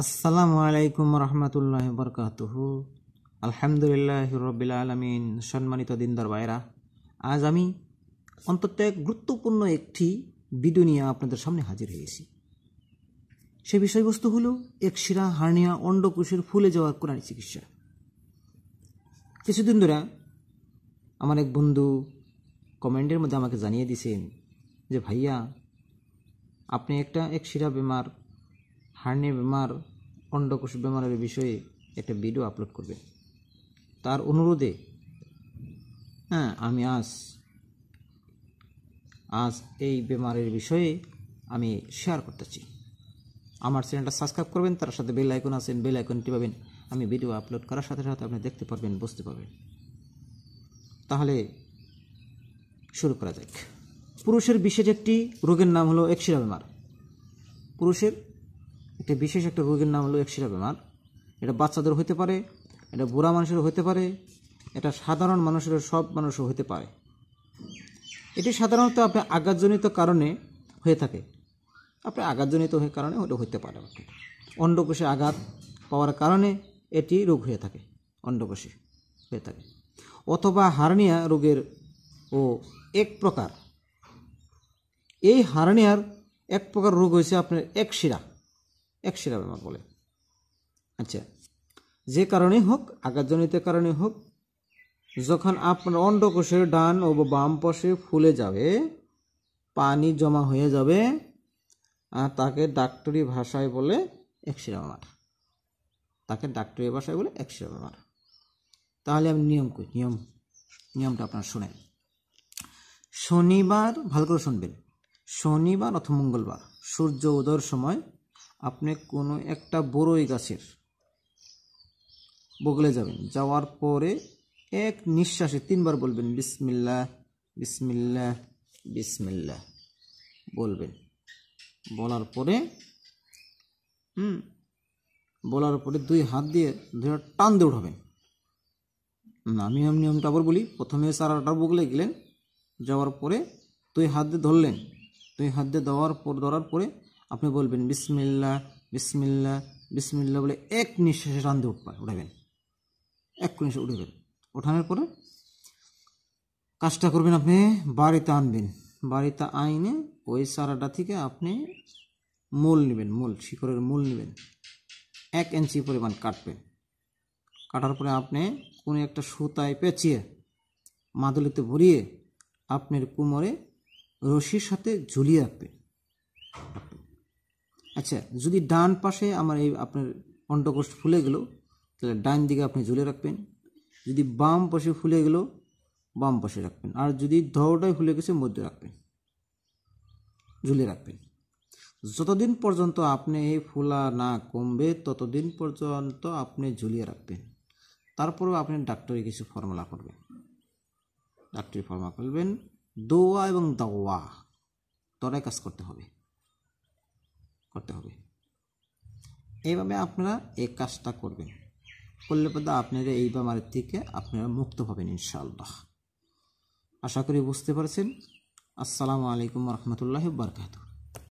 আসসালামু আলাইকুম রহমতুল্লাহ বরকাতহ আলহামদুলিল্লাহ রবিল আলমিন সম্মানিত দিনদার ভাইরা আজ আমি অন্তত এক গুরুত্বপূর্ণ একটি ভিডিও নিয়ে আপনাদের সামনে হাজির হয়েছি সে বিষয়বস্তু হলো এক শিরা হার্নিয়া অন্ডকোষের ফুলে যাওয়ার কোরআন চিকিৎসা কিছুদিন ধরে আমার এক বন্ধু কমেন্টের মধ্যে আমাকে জানিয়ে দিয়েছেন যে ভাইয়া আপনি একটা এক শিরা বেমার হার্নি বেমার অন্ডকোষ বেমারের বিষয়ে একটা ভিডিও আপলোড করবে তার অনুরোধে হ্যাঁ আমি আজ আজ এই বেমারের বিষয়ে আমি শেয়ার করতেছি আমার চ্যানেলটা সাবস্ক্রাইব করবেন তার সাথে বেল আইকন আছেন বেল আইকনটি পাবেন আমি ভিডিও আপলোড করার সাথে সাথে আপনি দেখতে পারবেন বুঝতে পারবেন তাহলে শুরু করা যাক পুরুষের বিশেষ একটি রোগের নাম হলো এক্সিরা বেমার পুরুষের একটি বিশেষ একটা রোগের নাম হলো একশিরা বেমার এটা বাচ্চাদের হতে পারে এটা বুড়া মানুষের হতে পারে এটা সাধারণ মানুষের সব মানুষও হতে পারে এটি সাধারণত আপনি আঘাতজনিত কারণে হয়ে থাকে আপনি আঘাতজনিত হয়ে কারণে ওটা হতে পারে অন্ডকোষে আঘাত পাওয়ার কারণে এটি রোগ হয়ে থাকে অন্ডকোষে হয়ে থাকে অথবা হার্নিয়া রোগের ও এক প্রকার এই হার্নিয়ার এক প্রকার রোগ হয়েছে আপনার এক শিরা এক সেরা মাপ বলে আচ্ছা যে কারণে হোক আঘাতজনিত কারণে হোক যখন আপনার অন্ডকোষের ডান ও বাম পাশে ফুলে যাবে পানি জমা হয়ে যাবে আর তাকে ডাক্তারি ভাষায় বলে এক্সিরামার তাকে ডাক্তারি ভাষায় বলে এক্সিরামার তাহলে আমি নিয়ম করি নিয়ম নিয়মটা আপনার শোনেন শনিবার ভালো করে শুনবেন শনিবার অথবা মঙ্গলবার সূর্য উদয়ের সময় আপনি কোনো একটা বড়ই গাছের বগলে যাবেন যাওয়ার পরে এক নিঃশ্বাসে তিনবার বলবেন বিসমিল্লা বিসমিল্লা বিসমিল্লা বলবেন বলার পরে হুম বলার পরে দুই হাত দিয়ে ধরে টান দিয়ে উঠাবেন আমি আমি নিয়মটা আবার বলি প্রথমে সারাটা বগলে গেলেন যাওয়ার পরে দুই হাত দিয়ে ধরলেন দুই হাত দিয়ে দেওয়ার পর ধরার পরে আপনি বলবেন বিসমিল্লা বিসমিল্লা বিসমিল্লা বলে এক নিঃশ্বাসে রান্ধে দিয়ে উঠবেন উঠাবেন এক নিঃশ্বাসে উঠবেন ওঠানোর পরে কাজটা করবেন আপনি বাড়িতে আনবেন বাড়িতে আইনে ওই সারাটা থেকে আপনি মূল নেবেন মূল শিকড়ের মূল নেবেন এক ইঞ্চি পরিমাণ কাটবেন কাটার পরে আপনি কোনো একটা সুতায় পেঁচিয়ে মাদুলিতে ভরিয়ে আপনার কুমোরে রশির সাথে ঝুলিয়ে রাখবেন আচ্ছা যদি ডান পাশে আমার এই আপনার অন্ডকোষ্ঠ ফুলে গেল তাহলে ডান দিকে আপনি ঝুলে রাখবেন যদি বাম পাশে ফুলে গেল বাম পাশে রাখবেন আর যদি ধরটাই ফুলে গেছে মধ্যে রাখবেন ঝুলে রাখবেন যতদিন পর্যন্ত আপনি এই ফুলা না কমবে ততদিন পর্যন্ত আপনি ঝুলিয়ে রাখবেন তারপরেও আপনি ডাক্তারি কিছু ফর্মুলা করবেন ডাক্তারি ফর্মুলা করবেন দোয়া এবং দাওয়া দরাই কাজ করতে হবে করতে হবে এইভাবে আপনারা এই কাজটা করবেন করলে পদে আপনারা এই বেমারের থেকে আপনারা মুক্ত পাবেন ইনশাআল্লাহ আশা করি বুঝতে পারছেন আসসালামু আলাইকুম রহমতুল্লাহ বারকাতুহ